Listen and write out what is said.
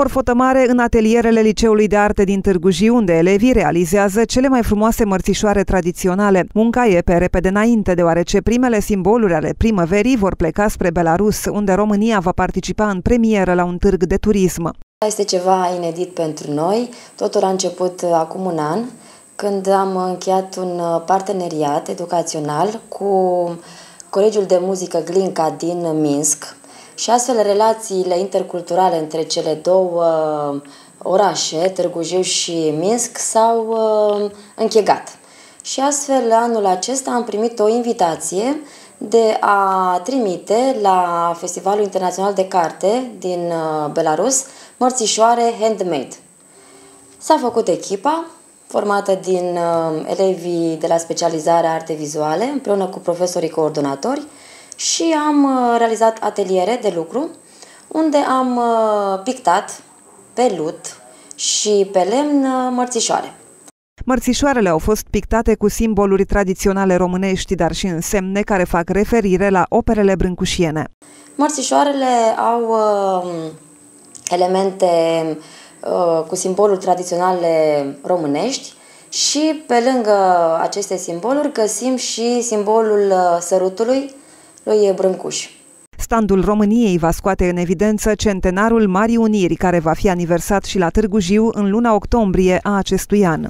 forfotă mare în atelierele Liceului de Arte din Târgu Jiu, unde elevii realizează cele mai frumoase mărțișoare tradiționale. Munca e pe repede înainte, deoarece primele simboluri ale primăverii vor pleca spre Belarus, unde România va participa în premieră la un târg de turism. Este ceva inedit pentru noi. Totul a început uh, acum un an, când am încheiat un uh, parteneriat educațional cu Colegiul de Muzică Glinca din Minsk, și astfel relațiile interculturale între cele două uh, orașe, Târgu Jiu și Minsk, s-au uh, închegat. Și astfel, anul acesta am primit o invitație de a trimite la Festivalul Internațional de Carte din uh, Belarus mărțișoare handmade. S-a făcut echipa formată din elevii de la specializarea arte vizuale împreună cu profesorii coordonatori și am uh, realizat ateliere de lucru unde am uh, pictat pe lut și pe lemn uh, mărțișoare. Mărțișoarele au fost pictate cu simboluri tradiționale românești, dar și însemne care fac referire la operele brâncușiene. Mărțișoarele au uh, elemente uh, cu simboluri tradiționale românești și pe lângă aceste simboluri găsim și simbolul sărutului, lui Brâncuș. Standul României va scoate în evidență centenarul Marii Uniri, care va fi aniversat și la Târgu Jiu în luna octombrie a acestui an.